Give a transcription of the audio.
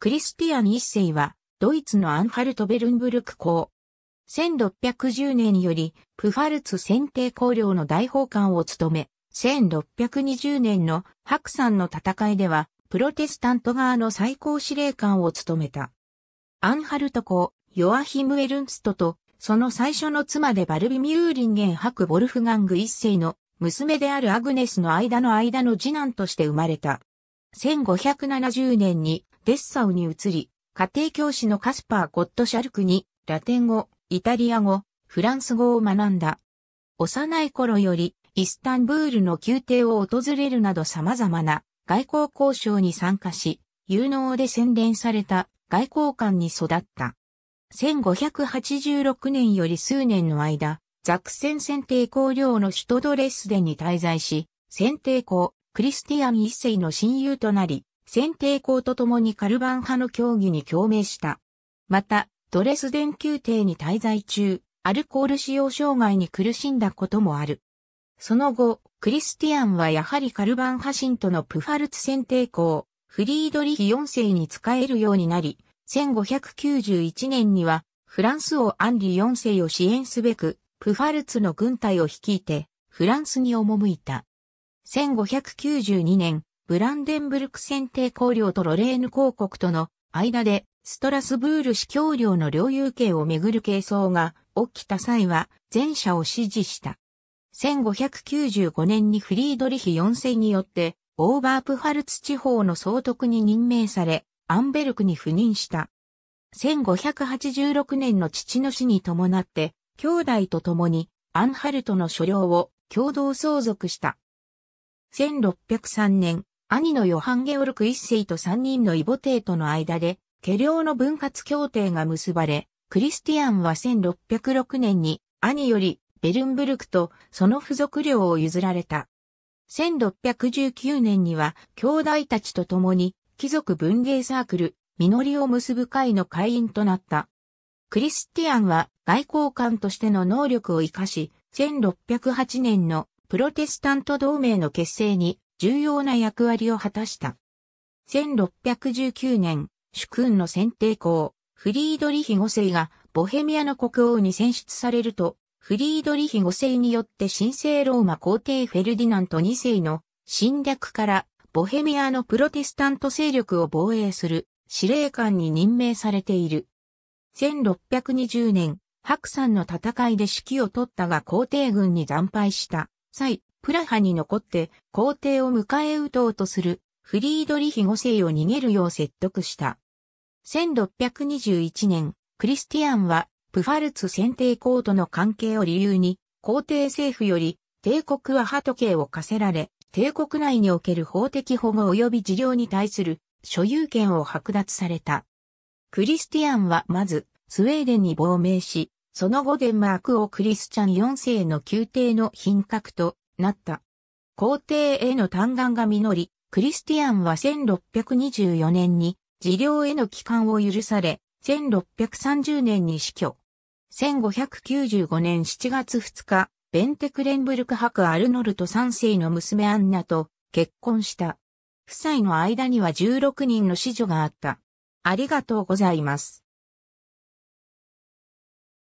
クリスティアン一世は、ドイツのアンハルトベルンブルク公。1610年により、プファルツ選定公領の大法官を務め、1620年の白山の戦いでは、プロテスタント側の最高司令官を務めた。アンハルト公、ヨアヒム・エルンストと、その最初の妻でバルビミューリンゲンハク・ボルフガング一世の娘であるアグネスの間の間の次男として生まれた。1570年にデッサウに移り、家庭教師のカスパー・ゴットシャルクに、ラテン語、イタリア語、フランス語を学んだ。幼い頃より、イスタンブールの宮廷を訪れるなど様々な外交交渉に参加し、有能で洗練された外交官に育った。1586年より数年の間、ザクセン選定校領の首都ドレスデンに滞在し、選定校、クリスティアン一世の親友となり、選定校と共にカルバン派の協議に共鳴した。また、ドレスデン宮廷に滞在中、アルコール使用障害に苦しんだこともある。その後、クリスティアンはやはりカルバン派信徒のプファルツ選定校、フリードリヒ4世に仕えるようになり、1591年にはフランス王アンリ4世を支援すべく、プファルツの軍隊を率いて、フランスに赴いた。1592年、ブランデンブルク選定公領とロレーヌ公国との間でストラスブール市教領の領有権をめぐる係争が起きた際は前者を支持した。1595年にフリードリヒ4世によってオーバープハルツ地方の総督に任命され、アンベルクに赴任した。1586年の父の死に伴って、兄弟と共にアンハルトの所領を共同相続した。1603年、兄のヨハン・ゲオルク一世と三人の異母帝との間で、家領の分割協定が結ばれ、クリスティアンは1606年に兄よりベルンブルクとその付属領を譲られた。1619年には兄弟たちと共に貴族文芸サークル、実りを結ぶ会の会員となった。クリスティアンは外交官としての能力を活かし、1608年のプロテスタント同盟の結成に重要な役割を果たした。1619年、主君の選定校、フリードリヒ5世がボヘミアの国王に選出されると、フリードリヒ5世によって神聖ローマ皇帝フェルディナント2世の侵略からボヘミアのプロテスタント勢力を防衛する司令官に任命されている。1620年、白山の戦いで指揮を取ったが皇帝軍に惨敗した際、プラハに残って皇帝を迎え撃とうとするフリードリヒ5世を逃げるよう説得した。1621年、クリスティアンはプファルツ選定皇との関係を理由に皇帝政府より帝国は派時計を課せられ、帝国内における法的保護及び事業に対する所有権を剥奪された。クリスティアンはまずスウェーデンに亡命し、その後デンマークをクリスチャン4世の宮廷の品格となった。皇帝への嘆願が実り、クリスティアンは1624年に治療への帰還を許され、1630年に死去。1595年7月2日、ベンテクレンブルク博アルノルト3世の娘アンナと結婚した。夫妻の間には16人の子女があった。ありがとうございます。